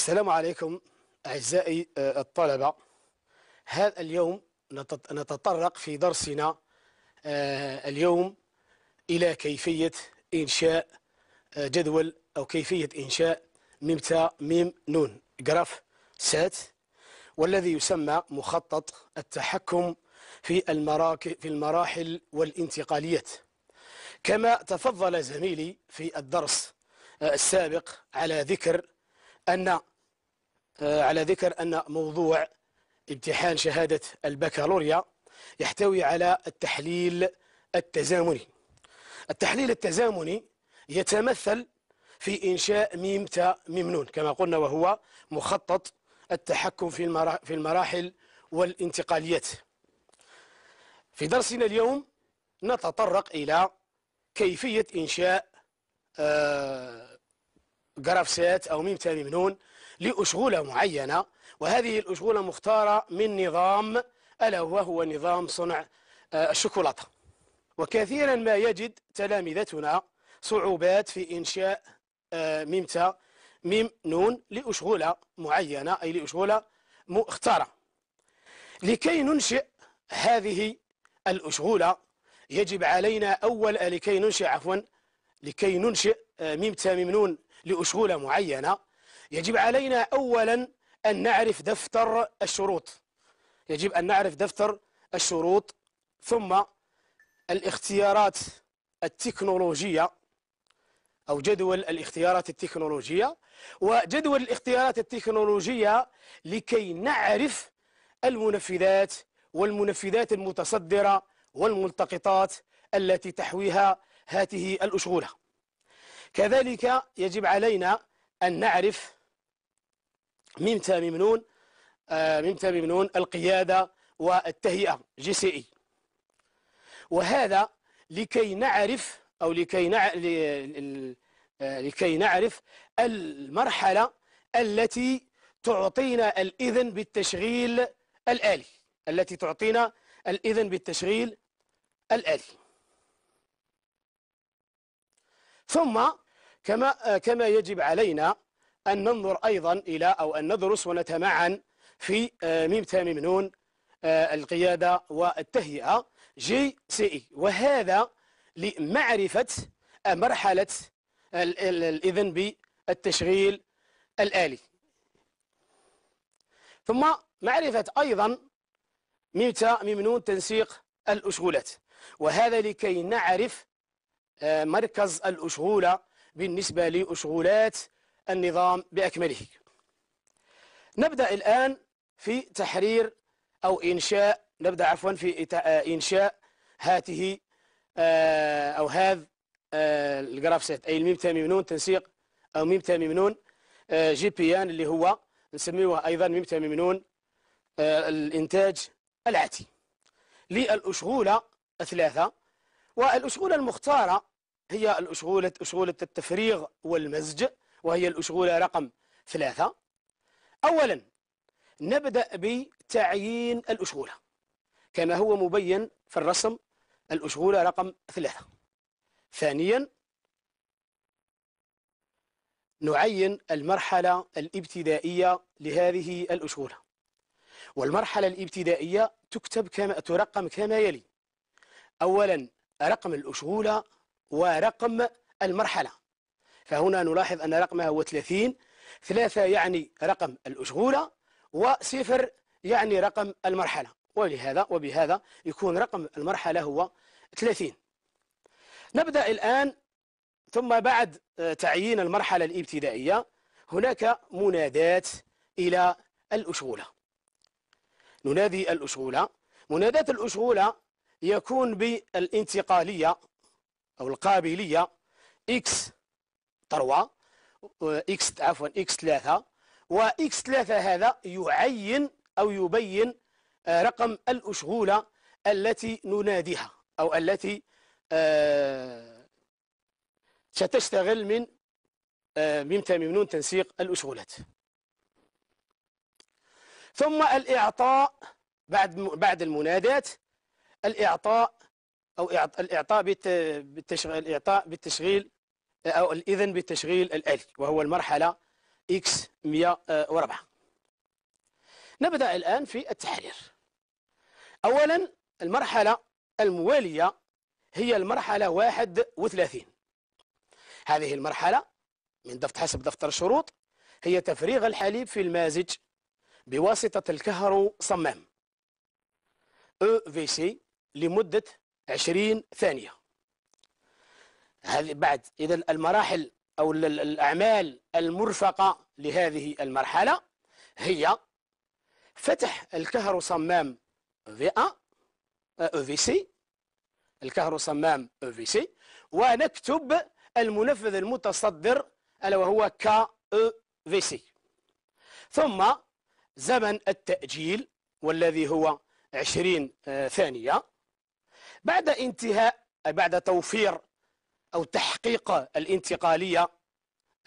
السلام عليكم أعزائي آه، الطلبة هذا اليوم نتطرق في درسنا آه، اليوم إلى كيفية إنشاء آه، جدول أو كيفية إنشاء ممتا ميم نون جراف سات والذي يسمى مخطط التحكم في المراكب في المراحل والانتقاليات كما تفضل زميلي في الدرس السابق على ذكر أن آه، على ذكر أن موضوع امتحان شهادة البكالوريا يحتوي على التحليل التزامني التحليل التزامني يتمثل في إنشاء ميم تاء ميم نون كما قلنا وهو مخطط التحكم في المراحل والانتقاليات في درسنا اليوم نتطرق إلى كيفية إنشاء جرافسات آه، أو ميم تاء ميم نون لأشغولة معينة وهذه الأشغولة مختارة من نظام ألا وهو نظام صنع آه، الشوكولاتة وكثيرا ما يجد تلامذتنا صعوبات في إنشاء آه، ميمتا ميم نون لأشغولة معينة أي لأشغولة مختارة لكي ننشئ هذه الأشغولة يجب علينا أول آه، لكي ننشئ عفوا لكي ننشئ ميم نون لأشغولة معينة يجب علينا أولا أن نعرف دفتر الشروط يجب أن نعرف دفتر الشروط ثم الاختيارات التكنولوجية أو جدول الاختيارات التكنولوجية وجدول الاختيارات التكنولوجية لكي نعرف المنفذات والمنفذات المتصدرة والملتقطات التي تحويها هذه الأشغولة كذلك يجب علينا أن نعرف ميم تاء ميم نون آه، ميم تاء ميم نون القيادة والتهيئة جي سي اي وهذا لكي نعرف أو لكي آه، لكي نعرف المرحلة التي تعطينا الإذن بالتشغيل الآلي التي تعطينا الإذن بالتشغيل الآلي ثم كما آه، كما يجب علينا أن ننظر أيضا إلى أو أن ندرس ونتمعن في آه، ميم تاميم نون آه، القيادة والتهيئة جي سي إي وهذا لمعرفة آه، مرحلة الإذن بالتشغيل الآلي ثم معرفة أيضا ميم ممنون ميم نون تنسيق الأشغولات وهذا لكي نعرف مركز الأشغولة بالنسبة لأشغولات النظام بأكمله نبدأ الآن في تحرير أو إنشاء نبدأ عفوا في آه، إنشاء هاته آه، أو هذا آه، الجراف سيت أي الميم تاميم نون تنسيق أو ميم تاميم نون جي بي آن اللي هو نسميوه أيضا ميم تاميم نون الإنتاج العاتي للأشغولة الثلاثة والأشغولة المختارة هي الأشغولة أشغولة التفريغ والمزج وهي الأشغولة رقم ثلاثة أولا نبدأ بتعيين الأشغولة كما هو مبين في الرسم الأشغولة رقم ثلاثة ثانيا نعين المرحلة الابتدائية لهذه الأشغولة والمرحلة الابتدائية تكتب كما ترقم كما يلي أولا رقم الأشغولة ورقم المرحلة فهنا نلاحظ أن رقمها هو 30 ثلاثة يعني رقم الأشغولة وصفر يعني رقم المرحلة ولهذا وبهذا يكون رقم المرحلة هو 30 نبدأ الآن ثم بعد آه، تعيين المرحلة الابتدائية هناك منادات إلى الأشغولة ننادي الأشغولة منادات الأشغولة يكون بالانتقالية أو القابلية X 3 اكس عفوا اكس 3 واكس 3 هذا يعين او يبين آه، رقم الاشغوله التي نناديها او التي آه، ستشتغل من آه، ميم ممتممنون تنسيق الاشغولات ثم الإعطاء بعد بعد المنادات الإعطاء أو الإعطاء بالتشغيل الإعطاء بالتشغيل أو الإذن بتشغيل الآلي وهو المرحلة إكس 104 آه، نبدأ الآن في التحرير أولا المرحلة الموالية هي المرحلة 31 هذه المرحلة من دفتر حسب دفتر الشروط هي تفريغ الحليب في المازج بواسطة الكهرو صمام أو في سي لمدة 20 ثانية هذه بعد إذا المراحل أو الأعمال المرفقة لهذه المرحلة هي فتح الكهر صمام في أ في سي الكهر صمام في سي ونكتب المنفذ المتصدر ألا وهو ك في سي ثم زمن التأجيل والذي هو 20 آه، ثانية بعد انتهاء بعد توفير أو تحقيق الانتقالية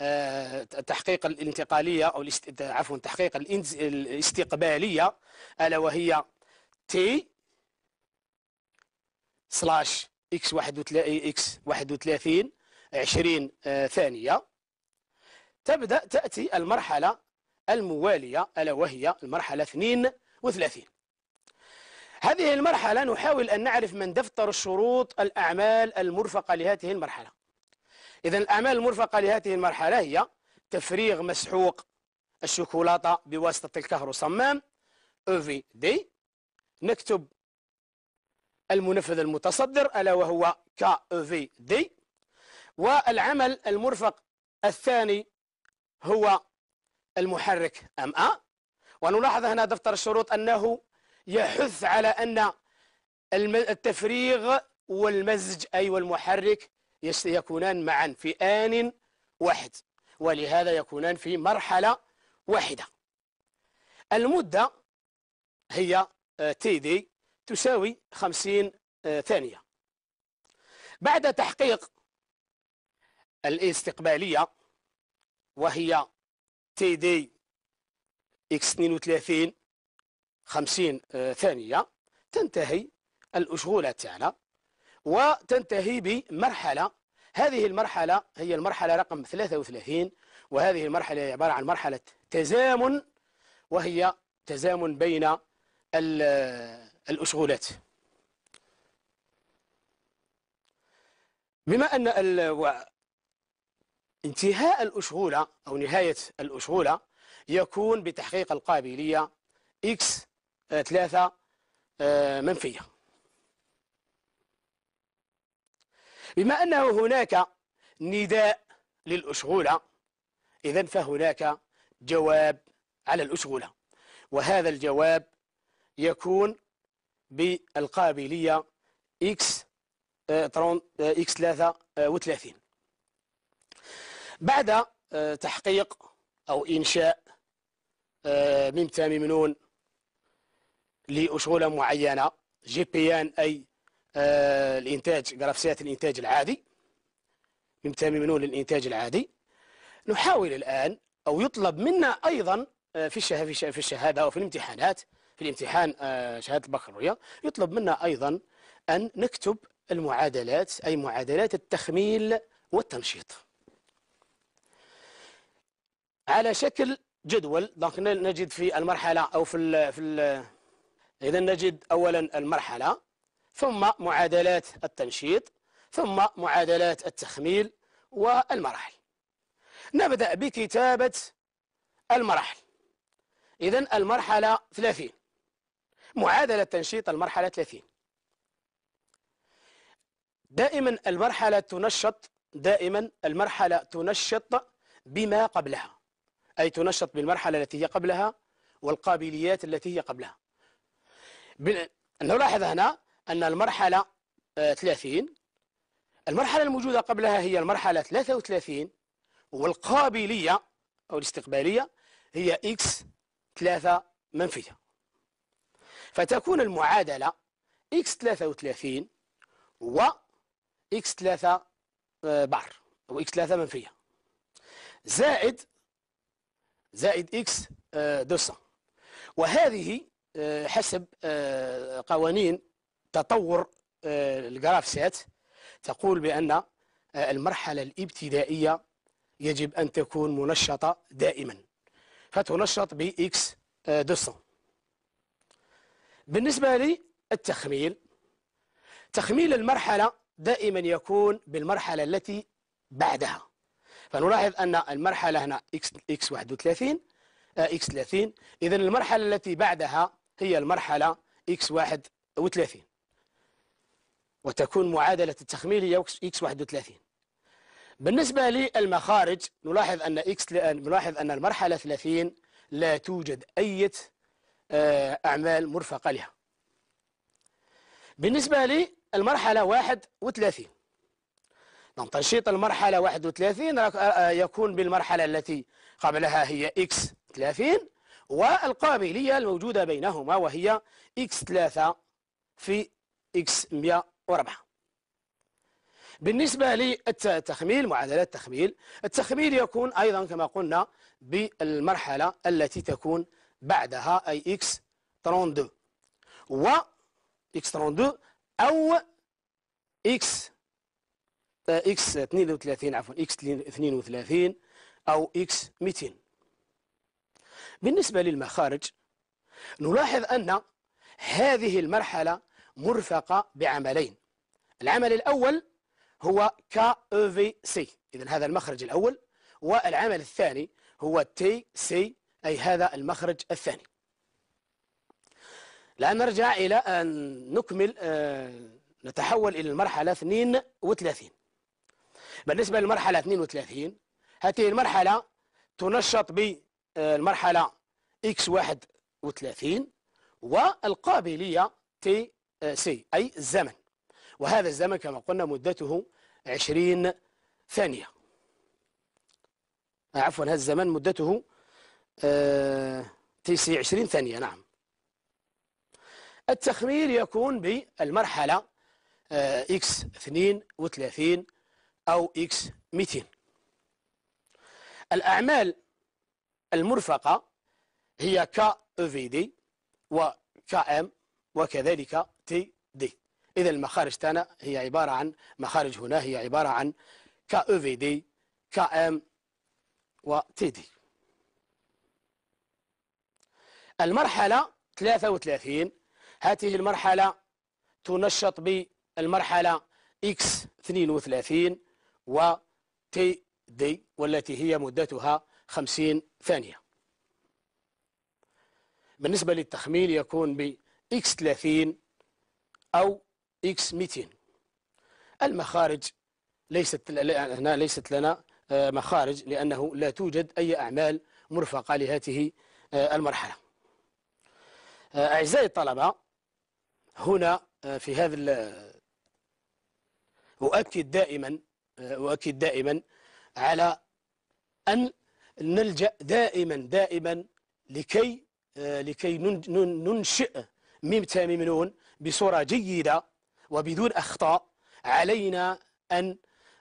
آه، تحقيق الانتقالية أو عفوا تحقيق الاستقبالية ألا وهي تي سلاش اكس 31 اكس 31 20 ثانية تبدأ تأتي المرحلة الموالية ألا وهي المرحلة 32 هذه المرحلة نحاول أن نعرف من دفتر الشروط الأعمال المرفقة لهذه المرحلة إذا الأعمال المرفقة لهذه المرحلة هي تفريغ مسحوق الشوكولاتة بواسطة الكهروصمام أوفي دي نكتب المنفذ المتصدر ألا وهو كا في دي والعمل المرفق الثاني هو المحرك أم أ ونلاحظ هنا دفتر الشروط أنه يحث على أن التفريغ والمزج أي والمحرك يكونان معا في آن واحد ولهذا يكونان في مرحلة واحدة المدة هي تي آه، دي تساوي 50 آه، ثانية بعد تحقيق الاستقبالية وهي تي دي اكس 32 50 آه، ثانية تنتهي الأشغولة تاعنا وتنتهي بمرحلة هذه المرحلة هي المرحلة رقم 33 وهذه المرحلة هي عبارة عن مرحلة تزامن وهي تزامن بين آه، الأشغولات بما أن انتهاء الأشغولة أو نهاية الأشغولة يكون بتحقيق القابلية X آه، ثلاثة آه، منفية بما أنه هناك نداء للأشغولة إذا فهناك جواب على الأشغولة وهذا الجواب يكون بالقابلية x 33 آه، بعد تحقيق أو إنشاء ميم تامي منون لأشغلة معينة جي بي ان أي آه، الإنتاج جرافسيات الإنتاج العادي ممتمنون للإنتاج العادي نحاول الآن أو يطلب منا أيضا آه، في الشهادة في الشهادة وفي الامتحانات في الامتحان آه، شهادة البكالوريا يطلب منا أيضا أن نكتب المعادلات أي معادلات التخميل والتنشيط على شكل جدول دونك نجد في المرحلة أو في الـ في الـ إذا نجد أولا المرحلة ثم معادلات التنشيط ثم معادلات التخميل والمراحل نبدأ بكتابة المراحل إذا المرحلة 30 معادلة تنشيط المرحلة 30 دائما المرحلة تنشط دائما المرحلة تنشط بما قبلها أي تنشط بالمرحلة التي هي قبلها والقابليات التي هي قبلها نلاحظ هنا أن المرحلة 30 آه، المرحلة الموجودة قبلها هي المرحلة 33 والقابلية أو الاستقبالية هي إكس 3 منفية فتكون المعادلة إكس 33 و إكس 3 آه، بار أو إكس 3 منفية زائد زائد إكس 200 آه، وهذه حسب آه، قوانين تطور آه، الجرافسات تقول بأن آه، المرحلة الابتدائية يجب أن تكون منشطة دائما فتنشط ب x 200 بالنسبة للتخميل تخميل المرحلة دائما يكون بالمرحلة التي بعدها فنلاحظ أن المرحلة هنا اكس x 31 x 30 إذا المرحلة التي بعدها هي المرحلة X31 وتكون معادله هي التخميلية X31 بالنسبة للمخارج نلاحظ أن X نلاحظ أن المرحلة 30 لا توجد أي آه، أعمال مرفقة لها بالنسبة للمرحلة 31 نعم، تنشيط المرحلة 31 آه، يكون بالمرحلة التي قبلها هي X 30 والقابلية الموجودة بينهما وهي إكس 3 في إكس 104 بالنسبة للتخميل معادلة التخميل التخميل يكون أيضا كما قلنا بالمرحلة التي تكون بعدها أي إكس 32 و إكس 32 أو إكس إكس 32 عفوا إكس 32 أو إكس 200 بالنسبة للمخارج نلاحظ أن هذه المرحلة مرفقة بعملين العمل الأول هو KVC إذا هذا المخرج الأول والعمل الثاني هو TC أي هذا المخرج الثاني الآن نرجع إلى أن نكمل آه، نتحول إلى المرحلة 32 بالنسبة للمرحلة 32 هذه المرحلة تنشط ب المرحلة اكس 31 والقابلية تي سي أي الزمن وهذا الزمن كما قلنا مدته 20 ثانية آه، عفوا هذا الزمن مدته تي سي 20 ثانية نعم التخمير يكون بالمرحلة آه، اكس 32 أو اكس 200 الأعمال المرفقة هي دي ك ام وكذلك تي دي إذا المخارج تانا هي عبارة عن مخارج هنا هي عبارة عن دي ام و تي دي المرحلة 33 هذه المرحلة تنشط بالمرحلة X32 و تي دي والتي هي مدتها 50 ثانية بالنسبة للتخميل يكون ب x 30 أو x 200 المخارج ليست هنا ليست لنا آه، مخارج لأنه لا توجد أي أعمال مرفقة لهذه آه، المرحلة آه، أعزائي الطلبة هنا في هذا أؤكد دائما أؤكد دائما على أن نلجأ دائما دائما لكي آه، لكي ننشئ ميم تاميم نون بصورة جيدة وبدون أخطاء علينا أن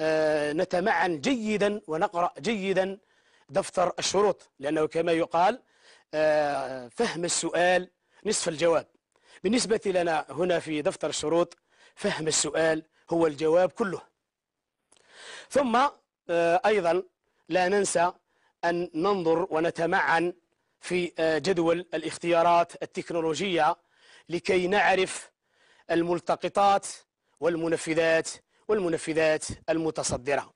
آه، نتمعن جيدا ونقرأ جيدا دفتر الشروط لأنه كما يقال آه، فهم السؤال نصف الجواب بالنسبة لنا هنا في دفتر الشروط فهم السؤال هو الجواب كله ثم أيضا لا ننسى أن ننظر ونتمعن في آه، جدول الاختيارات التكنولوجية لكي نعرف الملتقطات والمنفذات والمنفذات المتصدرة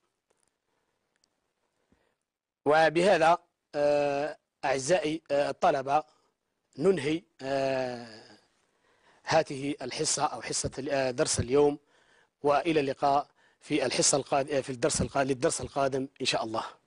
وبهذا آه، أعزائي آه، الطلبة ننهي هذه الحصة أو حصة درس اليوم وإلى اللقاء في الحصة القادمة في الدرس القادم للدرس القادم إن شاء الله